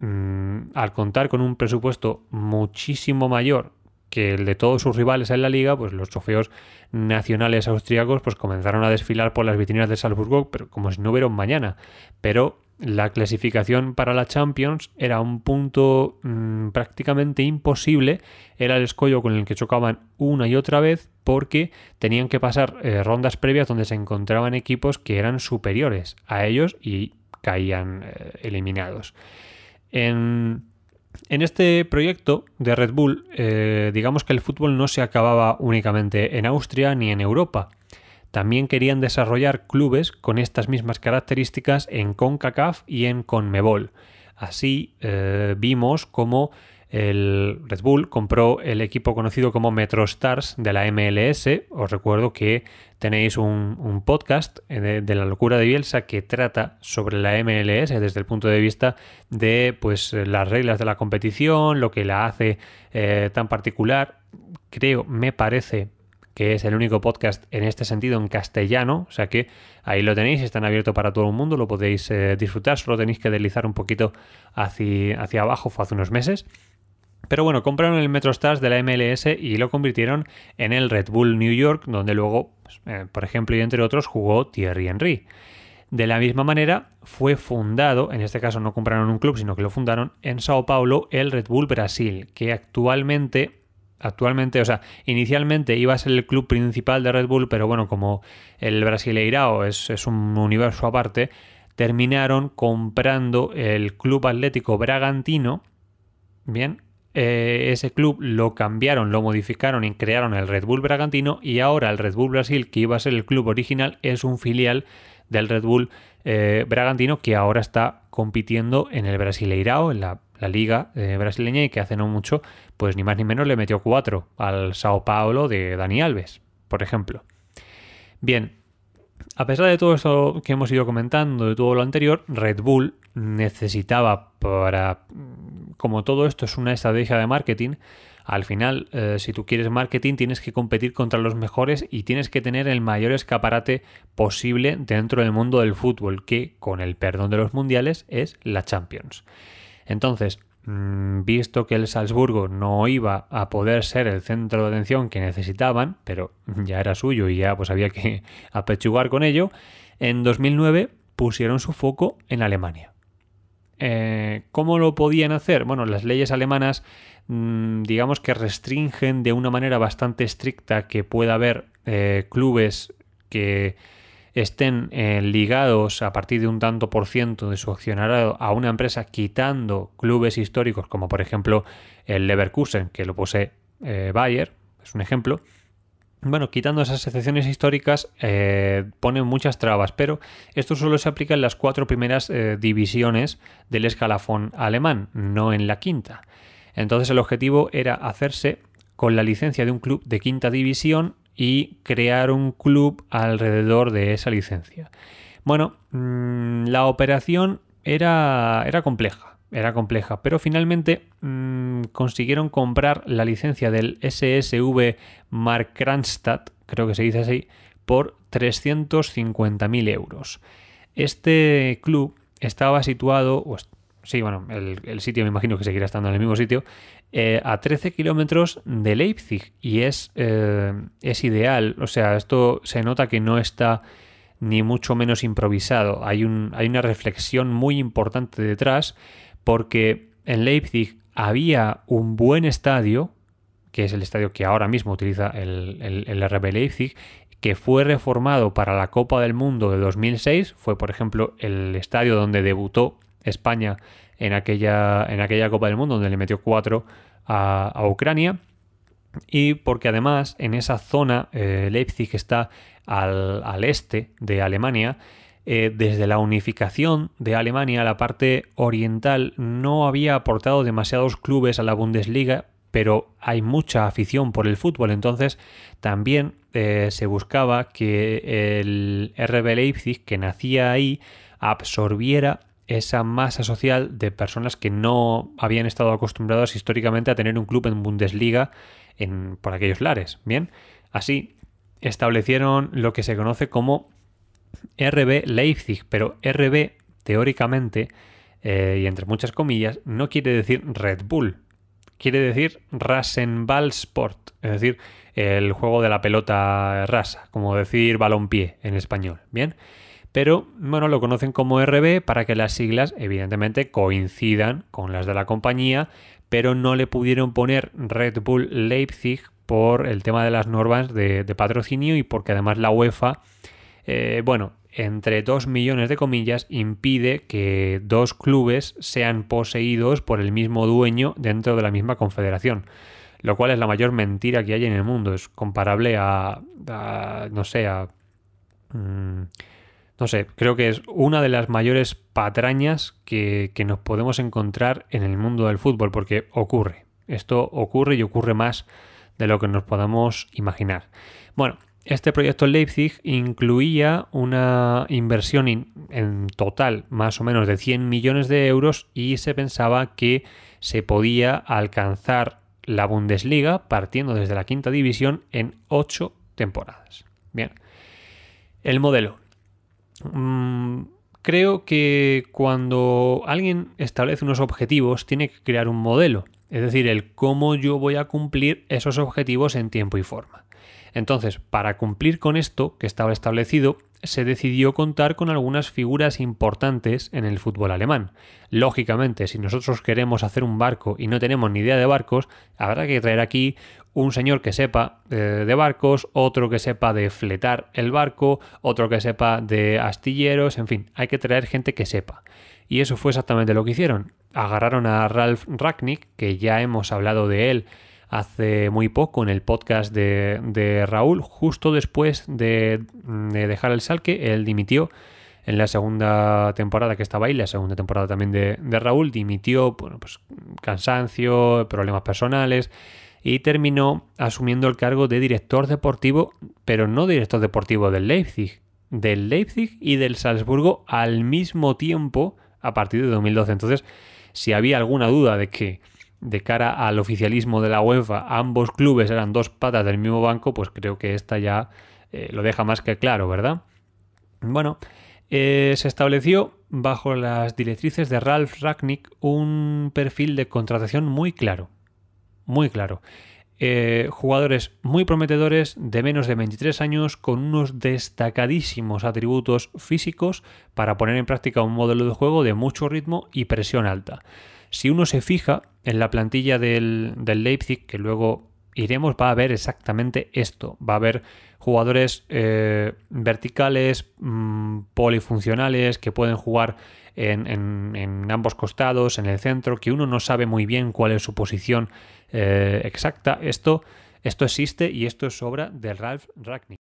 Mm, al contar con un presupuesto muchísimo mayor que el de todos sus rivales en la liga, pues los trofeos nacionales austriacos pues comenzaron a desfilar por las vitrinas de Salzburgo, pero como si no hubiera mañana. Pero la clasificación para la Champions era un punto mm, prácticamente imposible, era el escollo con el que chocaban una y otra vez porque tenían que pasar eh, rondas previas donde se encontraban equipos que eran superiores a ellos y caían eh, eliminados. En, este proyecto de Red Bull, eh, digamos que el fútbol no se acababa únicamente en Austria ni en Europa. También querían desarrollar clubes con estas mismas características en CONCACAF y en CONMEBOL. Así eh, vimos cómo el Red Bull compró el equipo conocido como MetroStars de la MLS. Os recuerdo que tenéis un, podcast eh, de, la locura de Bielsa que trata sobre la MLS desde el punto de vista de pues, las reglas de la competición, lo que la hace eh, tan particular. Creo, me parece, que es el único podcast en este sentido en castellano, o sea que ahí lo tenéis, están abierto para todo el mundo, lo podéis eh, disfrutar, solo tenéis que deslizar un poquito hacia, hacia abajo, fue hace unos meses, pero bueno, compraron el MetroStars de la MLS y lo convirtieron en el Red Bull New York, donde luego, pues, eh, por ejemplo y entre otros, jugó Thierry Henry. De la misma manera, fue fundado, en este caso no compraron un club, sino que lo fundaron en Sao Paulo, el Red Bull Brasil, que actualmente actualmente, o sea, inicialmente iba a ser el club principal de Red Bull, pero bueno, como el Brasileirao es, es un universo aparte, terminaron comprando el Club Atlético Bragantino, bien, eh, ese club lo cambiaron, lo modificaron y crearon el Red Bull Bragantino y ahora el Red Bull Brasil, que iba a ser el club original, es un filial del Red Bull eh, Bragantino que ahora está compitiendo en el Brasileirao, en la, liga eh, brasileña y que hace no mucho, pues ni más ni menos le metió cuatro al Sao Paulo de Dani Alves, por ejemplo. Bien, a pesar de todo esto que hemos ido comentando, de todo lo anterior, Red Bull necesitaba para... Como todo esto es una estrategia de marketing, al final, eh, si tú quieres marketing, tienes que competir contra los mejores y tienes que tener el mayor escaparate posible dentro del mundo del fútbol, que, con el perdón de los mundiales, es la Champions. Entonces, Mm, visto que el Salzburgo no iba a poder ser el centro de atención que necesitaban, pero ya era suyo y ya pues había que apechugar con ello, en 2009 pusieron su foco en Alemania. Eh, ¿Cómo lo podían hacer? Bueno, las leyes alemanas mm, digamos que restringen de una manera bastante estricta que pueda haber eh, clubes que estén eh, ligados a partir de un tanto por ciento de su accionariado a una empresa quitando clubes históricos como por ejemplo el Leverkusen que lo posee eh, Bayer, es un ejemplo. Bueno, quitando esas excepciones históricas eh, ponen muchas trabas, pero esto solo se aplica en las cuatro primeras divisiones del escalafón alemán, no en la quinta. Entonces el objetivo era hacerse con la licencia de un club de quinta división y crear un club alrededor de esa licencia. Bueno, mm, la operación era, era compleja, era compleja, pero finalmente mm, consiguieron comprar la licencia del SSV Markranstadt, creo que se dice así, por 350.000 euros. Este club estaba situado, pues, sí, bueno, el, el, sitio me imagino que seguirá estando en el mismo sitio, eh, a 13 kilómetros de Leipzig y es, eh, es ideal. O sea, esto se nota que no está ni mucho menos improvisado. Hay, hay una reflexión muy importante detrás porque en Leipzig había un buen estadio, que es el estadio que ahora mismo utiliza el, el, RB Leipzig, que fue reformado para la Copa del Mundo de 2006. Fue, por ejemplo, el estadio donde debutó España en aquella, en aquella Copa del Mundo, donde le metió cuatro a, Ucrania y porque además en esa zona eh, Leipzig está al, este de Alemania. Eh, desde la unificación de Alemania, la parte oriental no había aportado demasiados clubes a la Bundesliga, pero hay mucha afición por el fútbol, entonces también eh, se buscaba que el RB Leipzig, que nacía ahí, absorbiera esa masa social de personas que no habían estado acostumbradas históricamente a tener un club en Bundesliga en, por aquellos lares. Bien, así establecieron lo que se conoce como RB Leipzig, pero RB teóricamente, eh, y entre muchas comillas, no quiere decir Red Bull, quiere decir Sport, es decir, el juego de la pelota rasa, como decir balonpié en español. Bien pero bueno, lo conocen como RB para que las siglas evidentemente coincidan con las de la compañía, pero no le pudieron poner Red Bull Leipzig por el tema de las normas de, patrocinio y porque además la UEFA, eh, bueno, entre dos millones de comillas, impide que dos clubes sean poseídos por el mismo dueño dentro de la misma confederación lo cual es la mayor mentira que hay en el mundo. Es comparable a no sé, a, mm, no sé, creo que es una de las mayores patrañas que, nos podemos encontrar en el mundo del fútbol, porque ocurre. Esto ocurre y ocurre más de lo que nos podamos imaginar. Bueno, este proyecto Leipzig incluía una inversión en total más o menos de 100 millones de euros y se pensaba que se podía alcanzar la Bundesliga partiendo desde la quinta división en ocho temporadas. Bien, el modelo Mm, creo que cuando alguien establece unos objetivos tiene que crear un modelo, es decir, el cómo yo voy a cumplir esos objetivos en tiempo y forma. Entonces, para cumplir con esto que estaba establecido, se decidió contar con algunas figuras importantes en el fútbol alemán. Lógicamente, si nosotros queremos hacer un barco y no tenemos ni idea de barcos, habrá que traer aquí un señor que sepa eh, de barcos, otro que sepa de fletar el barco, otro que sepa de astilleros, en fin, hay que traer gente que sepa. Y eso fue exactamente lo que hicieron. Agarraron a Ralph Racknick, que ya hemos hablado de él hace muy poco en el podcast de, Raúl, justo después de, dejar el salque, él dimitió en la segunda temporada que estaba ahí, la segunda temporada también de, de Raúl, dimitió, bueno, pues cansancio, problemas personales, y terminó asumiendo el cargo de director deportivo, pero no director deportivo del Leipzig, del Leipzig y del Salzburgo al mismo tiempo a partir de 2012. Entonces, si había alguna duda de que de cara al oficialismo de la UEFA ambos clubes eran dos patas del mismo banco, pues creo que esta ya eh, lo deja más que claro, ¿verdad? Bueno, eh, se estableció bajo las directrices de Ralf Ragnick un perfil de contratación muy claro, muy claro. Eh, jugadores muy prometedores de menos de 23 años con unos destacadísimos atributos físicos para poner en práctica un modelo de juego de mucho ritmo y presión alta. Si uno se fija en la plantilla del, Leipzig, que luego iremos, va a ver exactamente esto. Va a haber jugadores eh, verticales, mm, polifuncionales, que pueden jugar en, ambos costados, en el centro, que uno no sabe muy bien cuál es su posición eh, exacta. Esto, esto existe y esto es obra de Ralph Ragnick.